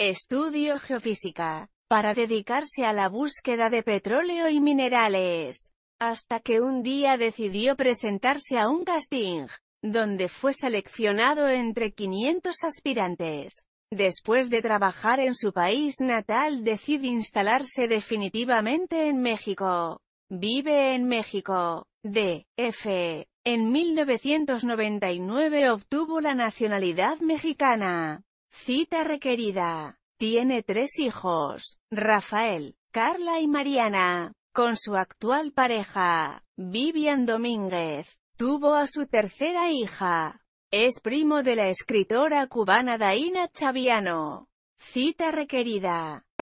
Estudio geofísica. Para dedicarse a la búsqueda de petróleo y minerales. Hasta que un día decidió presentarse a un casting, donde fue seleccionado entre 500 aspirantes. Después de trabajar en su país natal decide instalarse definitivamente en México. Vive en México. D.F. En 1999 obtuvo la nacionalidad mexicana. Cita requerida. Tiene tres hijos, Rafael, Carla y Mariana, con su actual pareja, Vivian Domínguez. Tuvo a su tercera hija. Es primo de la escritora cubana Daina Chaviano. Cita requerida.